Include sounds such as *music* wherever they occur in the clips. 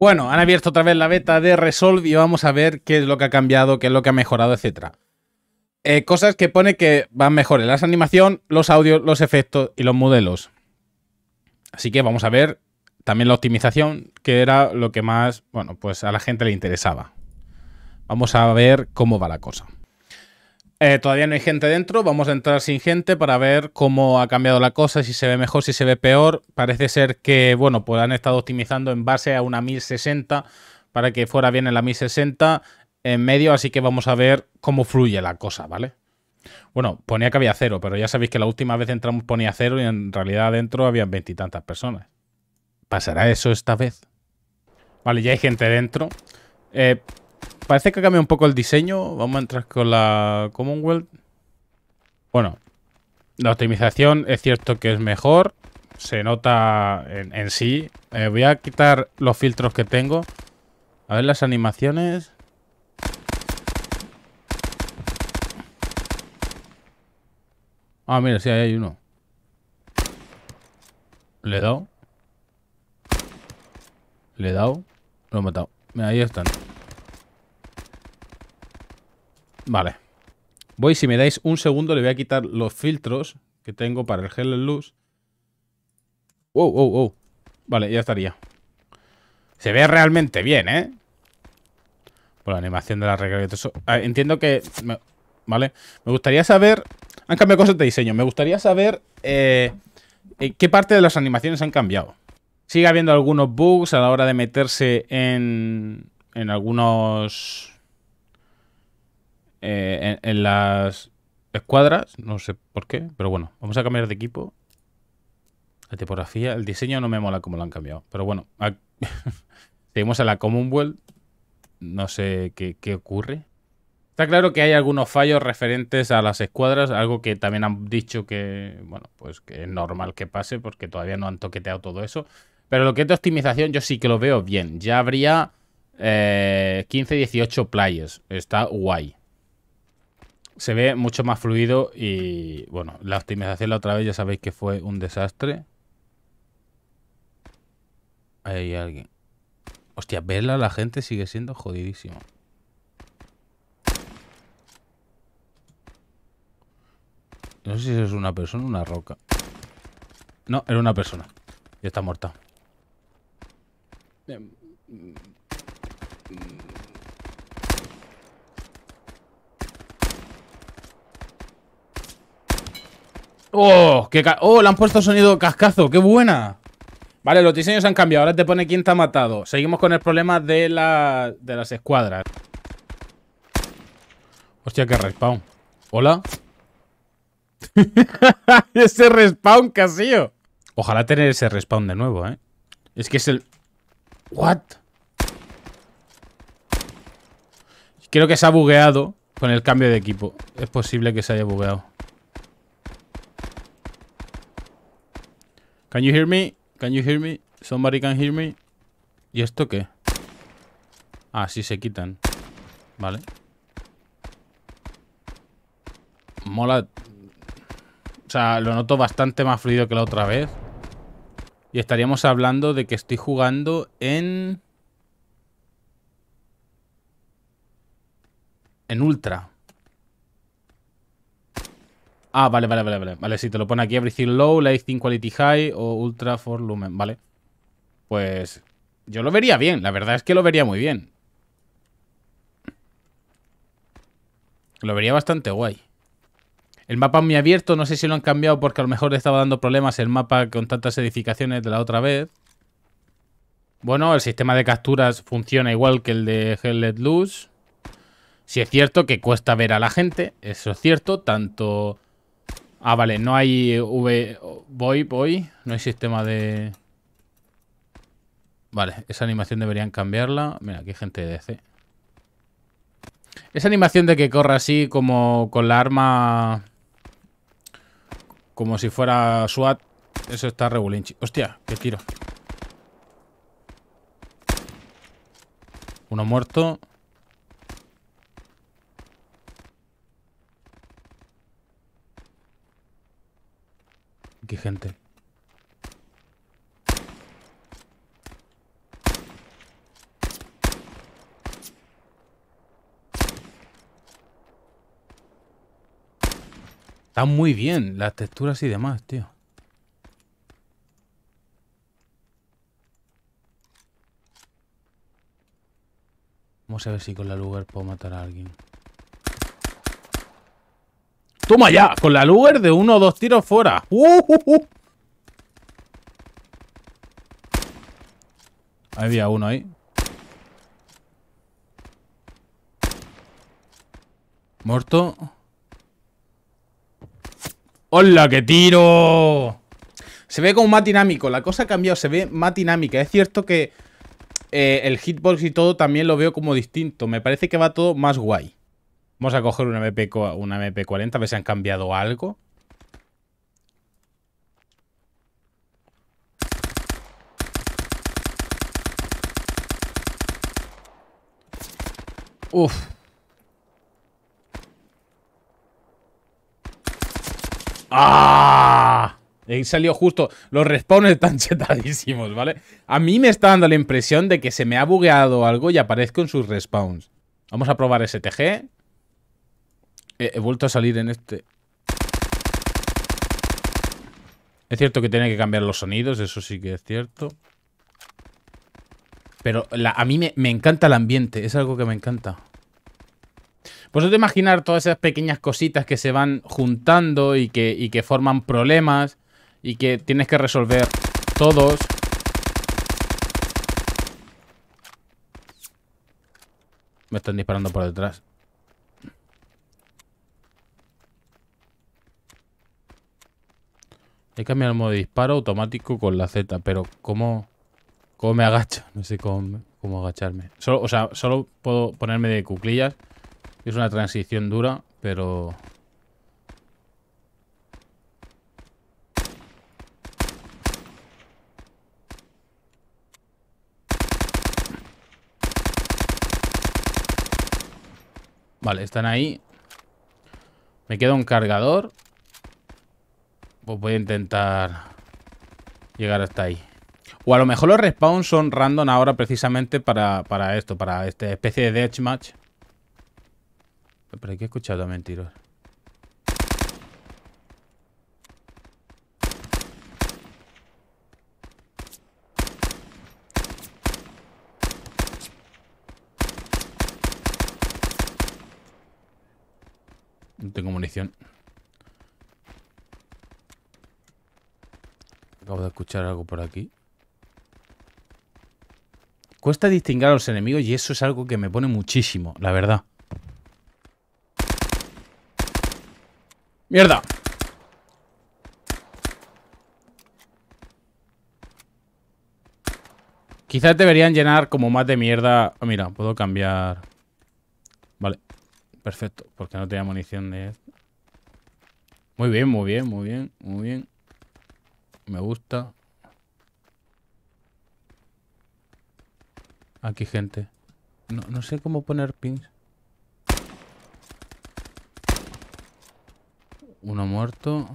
Bueno, han abierto otra vez la beta de Resolve y vamos a ver qué es lo que ha cambiado, qué es lo que ha mejorado, etc. Eh, cosas que pone que van mejores, las animación, los audios, los efectos y los modelos. Así que vamos a ver también la optimización, que era lo que más, bueno, pues a la gente le interesaba. Vamos a ver cómo va la cosa. Eh, todavía no hay gente dentro, vamos a entrar sin gente para ver cómo ha cambiado la cosa, si se ve mejor, si se ve peor. Parece ser que, bueno, pues han estado optimizando en base a una 1060 para que fuera bien en la 1060 en medio, así que vamos a ver cómo fluye la cosa, ¿vale? Bueno, ponía que había cero, pero ya sabéis que la última vez entramos ponía cero y en realidad dentro habían veintitantas personas. ¿Pasará eso esta vez? Vale, ya hay gente dentro. Eh, Parece que ha cambiado un poco el diseño. Vamos a entrar con la Commonwealth. Bueno, la optimización es cierto que es mejor. Se nota en, sí. Eh, voy a quitar los filtros que tengo. A ver las animaciones. Ah, mira, sí, ahí hay uno. Le he dado. Le he dado. Lo he matado. Mira, ahí están. Vale. Voy, si me dais un segundo, le voy a quitar los filtros que tengo para el gel luz. Wow, wow, wow. Vale, ya estaría. Se ve realmente bien, ¿eh? Por la animación de la regla y todo eso. Ah, entiendo que... Vale. Me gustaría saber... Han cambiado cosas de diseño. Me gustaría saber eh, eh, qué parte de las animaciones han cambiado. Sigue habiendo algunos bugs a la hora de meterse en, en algunos eh, en, las escuadras, no sé por qué, pero bueno, vamos a cambiar de equipo. La tipografía, el diseño no me mola como lo han cambiado, pero bueno, *laughs* seguimos a la Commonwealth, no sé qué, ocurre. Está claro que hay algunos fallos referentes a las escuadras, algo que también han dicho que, bueno, pues que es normal que pase porque todavía no han toqueteado todo eso. Pero lo que es de optimización yo sí que lo veo bien. Ya habría 15-18 eh, players. Está guay se ve mucho más fluido y bueno, la optimización la otra vez ya sabéis que fue un desastre. Ahí hay alguien. Hostia, verla la gente sigue siendo jodidísimo. No sé si es una persona o una roca. No, era una persona. Y está muerta. Em, mm, ¡Oh! ¡Oh! Le han puesto sonido cascazo. ¡Qué buena! Vale, los diseños han cambiado. Ahora te pone quién te ha matado. Seguimos con el problema de, las escuadras. Hostia, qué respawn. ¿Hola? *laughs* ese respawn, casillo. Ojalá tener ese respawn de nuevo, ¿eh? Es que es el... ¿What? Creo que se ha bugueado con el cambio de equipo. Es posible que se haya bugueado. Can you hear me? Can you hear me? Somebody can hear me. ¿Y esto qué? Ah, sí se quitan. Vale. Mola. O sea, lo noto bastante más fluido que la otra vez. Y estaríamos hablando de que estoy jugando en... En Ultra. Ah, vale, vale, vale, vale. Vale, si te lo pone aquí Everything Low, Lighting Quality High o Ultra for Lumen. Vale. Pues yo lo vería bien. La verdad es que lo vería muy bien. Lo vería bastante guay. El mapa muy abierto, no sé si lo han cambiado porque a lo mejor le estaba dando problemas el mapa con tantas edificaciones de la otra vez. Bueno, el sistema de capturas funciona igual que el de Hell Let Loose. Si es cierto que cuesta ver a la gente, eso es cierto, tanto Ah, vale, no hay eh, V... Voy, voy. No hay sistema de... Vale, esa animación deberían cambiarla. Mira, aquí hay gente de DC. Esa animación de que corra así como con la arma... Como si fuera SWAT. Eso está regulinchi. Hostia, qué tiro. Uno muerto. Qué gente. Están muy bien las texturas y demás, tío. Vamos a ver si con la lugar puedo matar a alguien. Toma ya, con la Luger de uno o dos tiros fuera. Uh, Ahí uh, uh. había uno ahí. Muerto. ¡Hola, qué tiro! Se ve como más dinámico. La cosa ha cambiado, se ve más dinámica. Es cierto que eh, el hitbox y todo también lo veo como distinto. Me parece que va todo más guay. Vamos a coger una, MP, 40 a ver si han cambiado algo. Uf. ¡Ah! Ahí salió justo. Los respawns están *laughs* chetadísimos, ¿vale? A mí me está dando la impresión de que se me ha bugueado algo y aparezco en sus respawns. Vamos a probar STG. He, vuelto a salir en este. Es cierto que tiene que cambiar los sonidos, eso sí que es cierto. Pero a mí me, encanta el ambiente, es algo que me encanta. te pues imaginar todas esas pequeñas cositas que se van juntando y que, y que forman problemas y que tienes que resolver todos. Me están disparando por detrás. He cambiado el modo de disparo automático con la Z, pero ¿cómo, cómo me agacho? No sé cómo, agacharme. o sea, solo puedo ponerme de cuclillas. Es una transición dura, pero... Vale, están ahí. Me queda un cargador pues voy a intentar llegar hasta ahí. O a lo mejor los respawns son random ahora precisamente para, para esto, para esta especie de deathmatch. Pero hay que escuchar también tiros. No tengo munición. Puedo escuchar algo por aquí. Cuesta distinguir a los enemigos y eso es algo que me pone muchísimo, la verdad. ¡Mierda! Quizás deberían llenar como más de mierda... Ah, mira, puedo cambiar... Vale, perfecto, porque no tenía munición de... Muy bien, muy bien, muy bien, muy bien me gusta. Aquí gente. No, sé cómo poner pins. Uno muerto.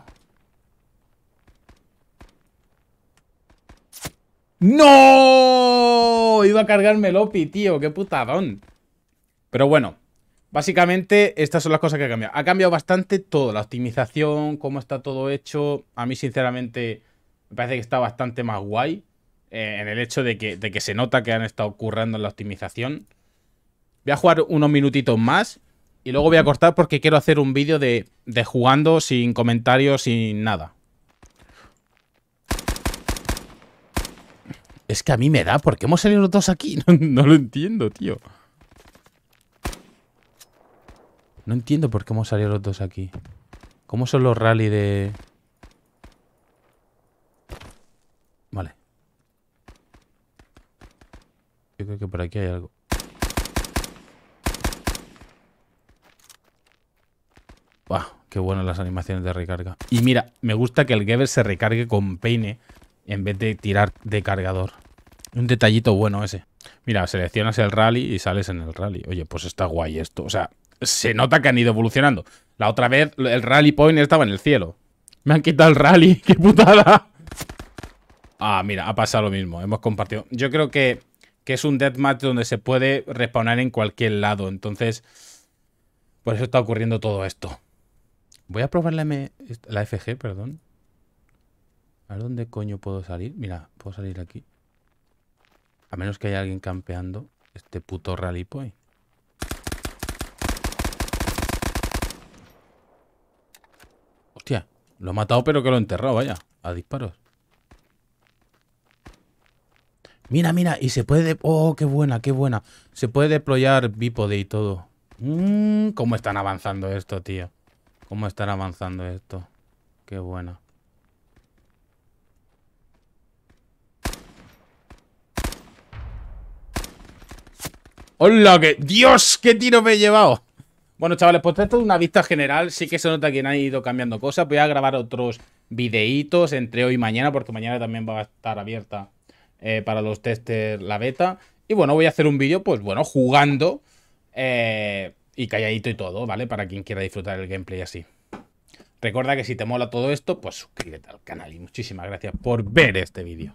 ¡No! Iba a cargarme el OPI, tío. ¡Qué putadón! Pero bueno. Básicamente, estas son las cosas que ha cambiado. Ha cambiado bastante todo. La optimización, cómo está todo hecho. A mí, sinceramente me parece que está bastante más guay eh, en el hecho de que, se nota que han estado currando en la optimización. Voy a jugar unos minutitos más y luego voy a cortar porque quiero hacer un vídeo de, de jugando sin comentarios, sin nada. Es que a mí me da, ¿por qué hemos salido los dos aquí? *laughs* No, no, lo entiendo, tío. No entiendo por qué hemos salido los dos aquí. ¿Cómo son los rally de... creo que por aquí hay algo. ¡Buah! Qué buenas las animaciones de recarga. Y mira, me gusta que el Geber se recargue con peine en vez de tirar de cargador. Un detallito bueno ese. Mira, seleccionas el rally y sales en el rally. Oye, pues está guay esto. O sea, se nota que han ido evolucionando. La otra vez el rally point estaba en el cielo. Me han quitado el rally. *laughs* ¡Qué putada! Ah, mira, ha pasado lo mismo. Hemos compartido. Yo creo que que es un deathmatch donde se puede respawnar en cualquier lado. Entonces, por eso está ocurriendo todo esto. Voy a probar la, FG, perdón. A ver dónde coño puedo salir. Mira, puedo salir aquí. A menos que haya alguien campeando este puto rally point. Hostia, lo he matado pero que lo he enterrado, vaya. A disparos. Mira, mira, y se puede... Oh, qué buena, qué buena. Se puede deployar bipode y todo. Mm, ¿Cómo están avanzando esto, tío? ¿Cómo están avanzando esto? Qué buena. ¡Hola! Que... ¡Dios! ¡Qué tiro me he llevado! Bueno, chavales, pues esto es una vista general. Sí que se nota que han ido cambiando cosas. Voy a grabar otros videitos entre hoy y mañana, porque mañana también va a estar abierta eh, para los testers la beta. Y bueno, voy a hacer un vídeo, pues bueno, jugando eh, y calladito y todo, ¿vale? Para quien quiera disfrutar el gameplay así. Recuerda que si te mola todo esto, pues suscríbete al canal y muchísimas gracias por ver este vídeo.